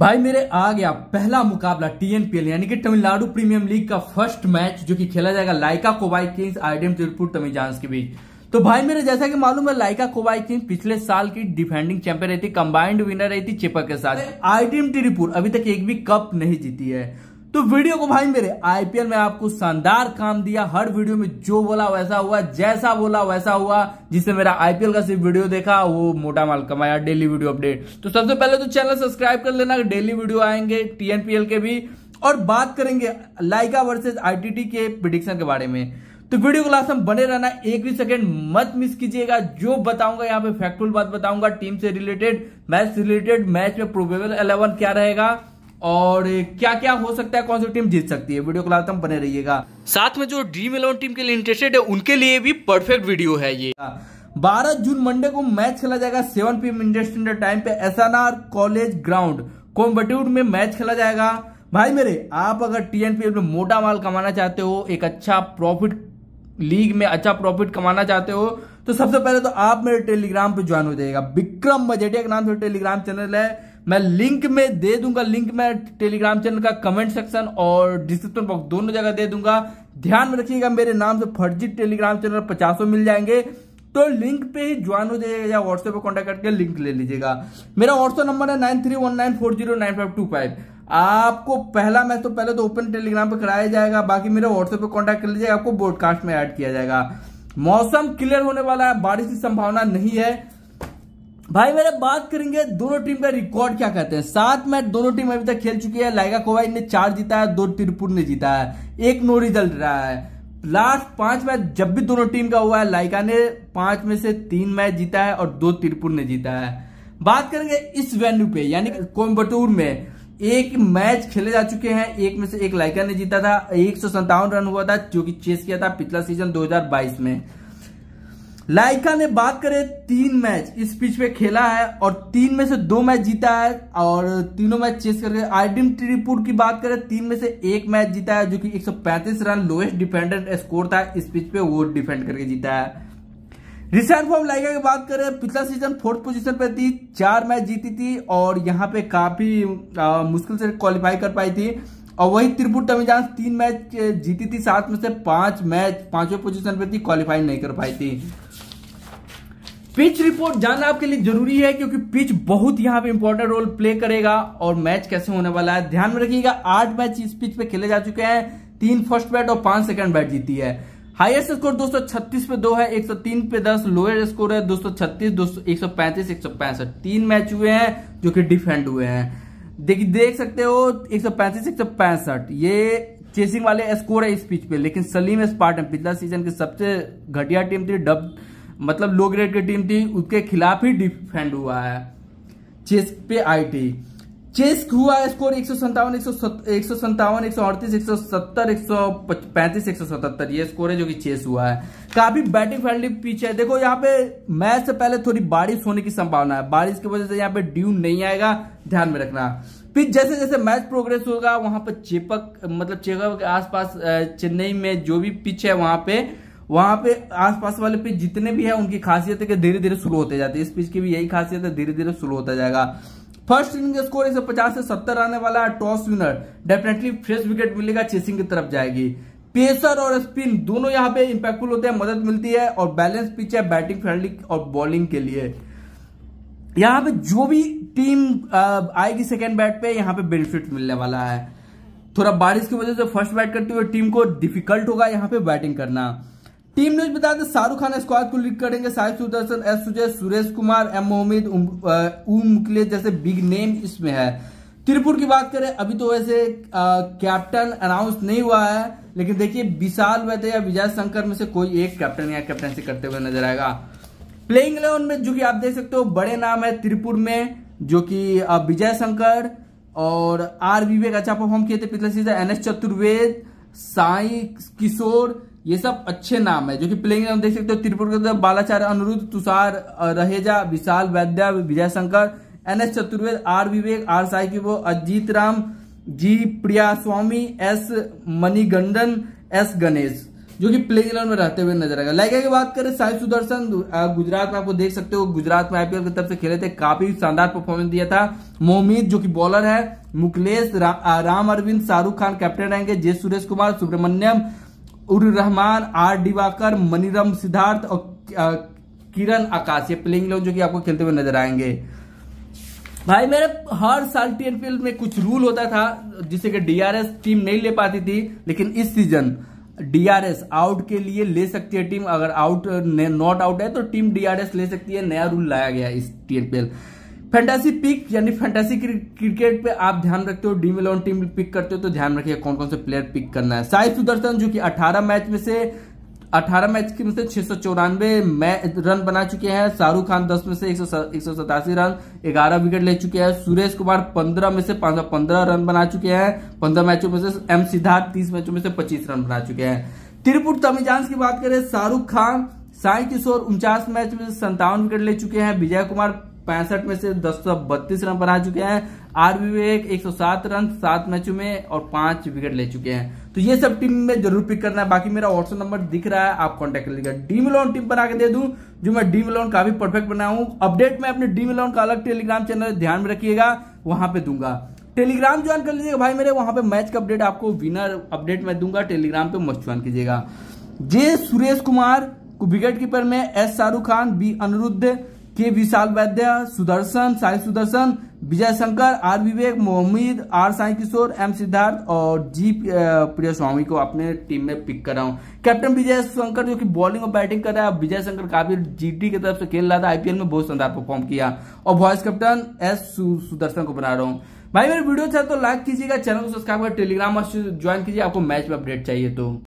भाई मेरे आ गया पहला मुकाबला टीएनपीएल यानी कि तमिलनाडु प्रीमियर लीग का फर्स्ट मैच जो कि खेला जाएगा Lyca Kovai kings IDM Jaipur Tamizhans के बीच तो भाई मेरे जैसा कि मालूम है लाइका कोबाई किंग पिछले साल की डिफेंडिंग चैंपियन रही थी कंबाइंड विनर रही थी चिपक के साथ आईडीएम त्रिपुर अभी तक एक भी कप नहीं जीती है तो वीडियो को भाई मेरे आईपीएल में आपको शानदार काम दिया हर वीडियो में जो बोला वैसा हुआ जैसा बोला वैसा हुआ जिसने मेरा आईपीएल का सिर्फ वीडियो देखा वो मोटा माल कमाया डेली वीडियो अपडेट तो सबसे पहले तो चैनल सब्सक्राइब कर लेना डेली वीडियो आएंगे टीएनपीएल के भी और बात करेंगे लाइका वर्सेज आईटीटी के प्रिडिक्शन के बारे में तो वीडियो को लास्ट में बने रहना एक भी सेकंड मत मिस कीजिएगा जो बताऊंगा यहाँ पे फैक्टफुल बात बताऊंगा टीम से रिलेटेड मैच से रिलेटेड मैच में प्रोबेबल इलेवन क्या रहेगा और क्या क्या हो सकता है कौन सी टीम जीत सकती है वीडियो क्लास बने रहिएगा साथ में जो ड्रीम इलेवन टीम के लिए इंटरेस्टेड है उनके लिए भी परफेक्ट वीडियो है ये बारह जून मंडे को मैच खेला जाएगा सेवन पी एम इंडिया टाइम पे एस कॉलेज ग्राउंड कॉम्बट्यूट में मैच खेला जाएगा भाई मेरे आप अगर टीएनपीएल में मोटा माल कमाना चाहते हो एक अच्छा प्रॉफिट लीग में अच्छा प्रॉफिट कमाना चाहते हो तो सबसे पहले तो आप मेरे टेलीग्राम पे ज्वाइन हो जाएगा विक्रम बजेटिया के नाम से टेलीग्राम चैनल है मैं लिंक में दे दूंगा लिंक मैं टेलीग्राम चैनल का कमेंट सेक्शन और डिस्क्रिप्शन बॉक्स दोनों जगह दे दूंगा ध्यान में रखिएगा मेरे नाम से फर्जी टेलीग्राम चैनल पचासों मिल जाएंगे तो लिंक पे ही ज्वाइन हो जाएगा या व्हाट्सएप पर कॉन्टेक्ट करके लिंक ले लीजिएगा मेरा व्हाट्सएप नंबर है nine three one nine four zero nine five two five आपको पहला मैच तो पहले तो ओपन टेलीग्राम पे कराया जाएगा बाकी मेरा व्हाट्सएप पर कॉन्टेक्ट कर लीजिएगा आपको ब्रॉडकास्ट में एड किया जाएगा मौसम क्लियर होने वाला है बारिश की संभावना नहीं है भाई मेरे बात करेंगे दोनों टीम का रिकॉर्ड क्या कहते हैं सात मैच दोनों टीम अभी तक खेल चुकी है लाइगा कोवाई ने चार जीता है दो त्रिपुर ने जीता है एक नो रिजल्ट रहा है लास्ट पांच मैच जब भी दोनों टीम का हुआ है लाइका ने पांच में से तीन मैच जीता है और दो त्रिपुर ने जीता है बात करेंगे इस वेन्यू पे यानी कोयम्बटूर में एक मैच खेले जा चुके हैं एक में से एक लाइका ने जीता था एक रन हुआ था जो कि चेस किया था पिछला सीजन 2022 में लाइका ने बात करें तीन मैच इस पिच पे खेला है और तीन में से दो मैच जीता है और तीनों मैच चेस करके आर्टिम त्रिपुर की बात करें तीन में से एक मैच जीता है जो कि 135 रन लोएस्ट डिफेंडर स्कोर था इस पिच पे वो डिफेंड करके जीता है रिसेंट फॉर्म लाइका की बात करें पिछला सीजन फोर्थ पोजीशन पे थी चार मैच जीती थी और यहाँ पे काफी आ, मुश्किल से क्वालिफाई कर पाई थी और वही त्रिपुर टमिजांस तीन मैच जीती थी सात में से पांच मैच पांचवें पोजीशन पे थी क्वालिफाई नहीं कर पाई थी पिच रिपोर्ट जानना आपके लिए जरूरी है क्योंकि पिच बहुत यहाँ पे इंपॉर्टेंट रोल प्ले करेगा और मैच कैसे होने वाला है ध्यान में रखिएगा आठ मैच इस पिच पे खेले जा चुके हैं तीन फर्स्ट बैट और पांच सेकंड बैट जीती है हाईएस्ट स्कोर 236 पे दो है 103 पे 10 लोएस्ट स्कोर है 236 200 135 165 तीन मैच हुए हैं जो कि डिफेंड हुए हैं देखिए देख सकते हो 135 165 ये चेसिंग वाले स्कोर है इस पिच पे लेकिन सलीम स्पार्टन पिछला सीजन की सबसे घटिया टीम थी डब मतलब लो ग्रेड की टीम थी उसके खिलाफ ही डिफेंड हुआ है चेस पे आई चेस हुआ स्कोर एक सौ संतावन एक सौ एक सौ एक सौ अड़तीस एक सौ सत्तर एक सौ पैंतीस एक सौ सतहत्तर ये स्कोर है जो कि चेस हुआ है काफी बैटिंग फ्रेंडली पिच है देखो यहाँ पे मैच से पहले थोड़ी बारिश होने की संभावना है बारिश की वजह से यहाँ पे ड्यू नहीं आएगा ध्यान में रखना पिच जैसे जैसे मैच प्रोग्रेस होगा वहां पर चेपक मतलब चेपक के आसपास चेन्नई में जो भी पिच है वहां पे वहां पे आसपास वाले पिच जितने भी है उनकी खासियत है कि धीरे धीरे स्लो होते जाते हैं इस पिच की भी यही खासियत है धीरे धीरे स्लो होता जाएगा फर्स्ट इनिंग का स्कोर इसे 50 से 70 आने वाला है toss winner definitely fresh wicket मिलेगा चेसिंग की तरफ जाएगी पेसर और स्पिन दोनों यहाँ पे इंपैक्टफुल होते हैं मदद मिलती है और बैलेंस पिच है बैटिंग फ्रेंडली और बॉलिंग के लिए यहाँ पे जो भी टीम आएगी सेकेंड बैट पे यहाँ पे बेनिफिट मिलने वाला है थोड़ा बारिश की वजह से फर्स्ट बैट करते हुए टीम को डिफिकल्ट होगा यहाँ पे बैटिंग करना टीम न्यूज बता दें शाहरुख खान स्क्वाड को लीड करेंगे साहिब सुदर्शन एस सुजय सुरेश कुमार एम मोहम्मद उम जैसे बिग नेम इसमें है त्रिपुर की बात करें अभी तो वैसे कैप्टन अनाउंस नहीं हुआ है लेकिन देखिए विशाल वैद्य या विजय शंकर में से कोई एक कैप्टन या कैप्टनसी करते हुए नजर आएगा प्लेइंग इलेवन में जो कि आप देख सकते हो बड़े नाम है त्रिपुर में जो कि विजय शंकर और आर विवेक अच्छा परफॉर्म किए थे पिछले season N S Chaturved Sai Kishore ये सब अच्छे नाम है जो कि प्लेइंग नाम देख सकते हो त्रिपुर के तो बालाचार्य अनुरुद्ध Tushar Raheja Vishal Vaidya Vijay Shankar N S Chaturved R Vivek R Sai की वो Ajith Ram G Priya Swamy S Manigandan S Ganesh जो कि प्लेइंग इलेवन में रहते हुए नजर आएगा लाइक की बात करें साई सुदर्शन गुजरात में आपको देख सकते हो गुजरात में आईपीएल की तरफ से खेले थे काफी शानदार परफॉर्मेंस दिया था मोहम्मद जो कि बॉलर है मुकलेश रा, राम अरविंद शाहरुख खान कैप्टन रहेंगे जय सुरेश कुमार सुब्रमण्यम उर रहमान आर डिवाकर मनीरम सिद्धार्थ और किरण आकाश ये प्लेइंग लोग जो कि आपको खेलते हुए नजर आएंगे भाई मेरे हर साल टीएनपीएल में कुछ रूल होता था जिसे कि डीआरएस टीम नहीं ले पाती थी लेकिन इस सीजन डीआरएस आउट के लिए ले सकती है टीम अगर आउट नॉट आउट है तो टीम डीआरएस ले सकती है नया रूल लाया गया इस टीएनपीएल फैंटेसी पिक यानी फैंटेसी क्रिकेट पे आप ध्यान रखते हो डी इलेवन टीम पिक करते हो तो ध्यान रखिए कौन कौन से प्लेयर पिक करना है साई सुदर्शन जो कि 18 मैच में से 18 मैच के में से छह सौ चौरानवे रन बना चुके हैं शाहरुख खान 10 में से एक सौ रन 11 विकेट ले चुके हैं सुरेश कुमार 15 में से 515 रन बना चुके हैं 15 मैचों में से एम सिद्धार्थ तीस मैचों में से पच्चीस रन बना चुके हैं त्रिपुर तमिजांस की बात करें शाहरुख खान साई किशोर उनचास मैच में संतावन विकेट ले चुके हैं विजय कुमार पैंसठ में से दस सौ बत्तीस रन बना चुके हैं आर विवेक एक रन सात मैचों में और पांच विकेट ले चुके हैं तो ये सब टीम में जरूर पिक करना है बाकी मेरा व्हाट्सएप नंबर दिख रहा है आप कॉन्टेक्ट कर लीजिएगा डीम लोन टीम बना के दे दू जो मैं डीम लोन काफी परफेक्ट बनाया हूं अपडेट में अपने डीम लोन का अलग टेलीग्राम चैनल ध्यान में रखिएगा वहां पे दूंगा टेलीग्राम ज्वाइन कर लीजिएगा भाई मेरे वहां पे मैच का अपडेट आपको विनर अपडेट में दूंगा टेलीग्राम पे मस्ट ज्वाइन कीजिएगा J Suresh Kumar wicket keeper में S Shahrukh Khan B Anirudh K Vishal Vaidya Sudharsan Sai Sudharsan Vijay Shankar R Vivek Mohammed R Sai Kishore M Siddharth और जी प्रिय स्वामी को अपने टीम में पिक कर रहा हूँ कैप्टन विजय शंकर जो कि बॉलिंग और बैटिंग कर रहा है विजय शंकर काफी जीटी की तरफ से खेल रहा था आईपीएल में बहुत शानदार परफॉर्म किया और वॉइस कैप्टन एस सुदर्शन को बना रहा हूँ भाई मेरे वीडियो अच्छा तो लाइक कीजिएगा चैनल को सब्सक्राइब कर टेलीग्राम ज्वाइन कीजिए आपको मैच में अपडेट चाहिए तो